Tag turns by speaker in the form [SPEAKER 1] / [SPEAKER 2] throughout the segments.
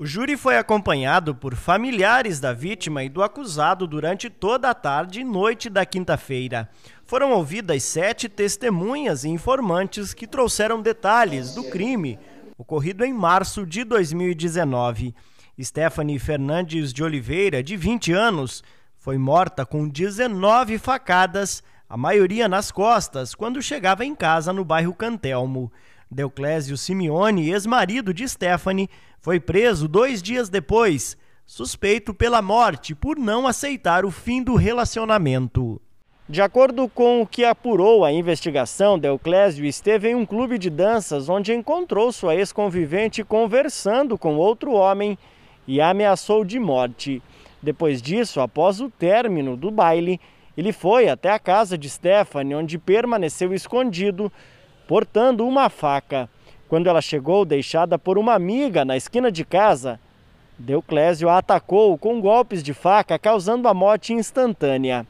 [SPEAKER 1] O júri foi acompanhado por familiares da vítima e do acusado durante toda a tarde e noite da quinta-feira. Foram ouvidas sete testemunhas e informantes que trouxeram detalhes do crime ocorrido em março de 2019. Stephanie Fernandes de Oliveira, de 20 anos, foi morta com 19 facadas, a maioria nas costas, quando chegava em casa no bairro Cantelmo. Deuclésio Simeone, ex-marido de Stephanie, foi preso dois dias depois, suspeito pela morte por não aceitar o fim do relacionamento. De acordo com o que apurou a investigação, Deuclésio esteve em um clube de danças onde encontrou sua ex-convivente conversando com outro homem e a ameaçou de morte. Depois disso, após o término do baile, ele foi até a casa de Stephanie, onde permaneceu escondido portando uma faca. Quando ela chegou, deixada por uma amiga na esquina de casa, Deuclésio a atacou com golpes de faca, causando a morte instantânea.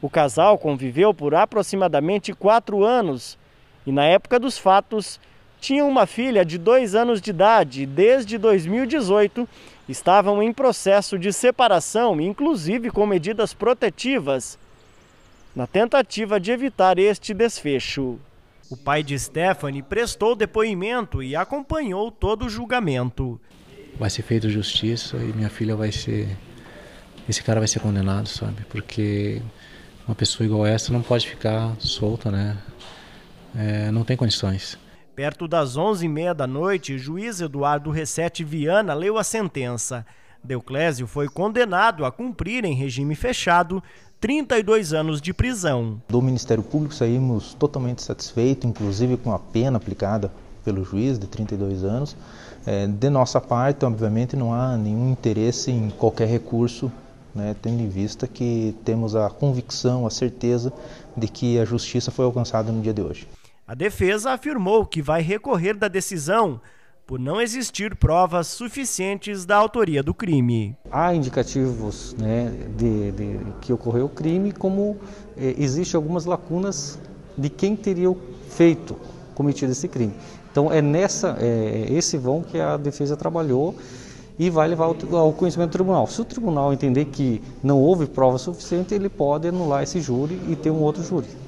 [SPEAKER 1] O casal conviveu por aproximadamente quatro anos e, na época dos fatos, tinha uma filha de dois anos de idade. Desde 2018, estavam em processo de separação, inclusive com medidas protetivas, na tentativa de evitar este desfecho. O pai de Stephanie prestou depoimento e acompanhou todo o julgamento. Vai
[SPEAKER 2] ser feita justiça e minha filha vai ser. Esse cara vai ser condenado, sabe? Porque uma pessoa igual essa não pode ficar solta, né? É, não
[SPEAKER 3] tem condições.
[SPEAKER 1] Perto das 11h30 da noite, o juiz Eduardo Recete Viana leu a sentença. Deuclésio foi condenado a cumprir em regime fechado 32 anos de
[SPEAKER 3] prisão. Do Ministério Público saímos totalmente satisfeitos, inclusive com a pena aplicada pelo juiz de 32 anos. É, de nossa parte, obviamente, não há nenhum interesse em qualquer recurso, né, tendo em vista que temos a convicção, a certeza de que a justiça foi alcançada no dia de hoje.
[SPEAKER 1] A defesa afirmou que vai recorrer da decisão por não existir provas suficientes da autoria do crime. Há
[SPEAKER 2] indicativos né, de,
[SPEAKER 1] de que ocorreu
[SPEAKER 2] o crime, como eh, existem algumas lacunas de quem teria feito, cometido esse crime. Então é nessa, é, é, esse vão que a defesa trabalhou e vai levar ao, ao conhecimento do tribunal. Se o tribunal entender que não houve prova suficiente, ele pode anular esse júri e ter um outro júri.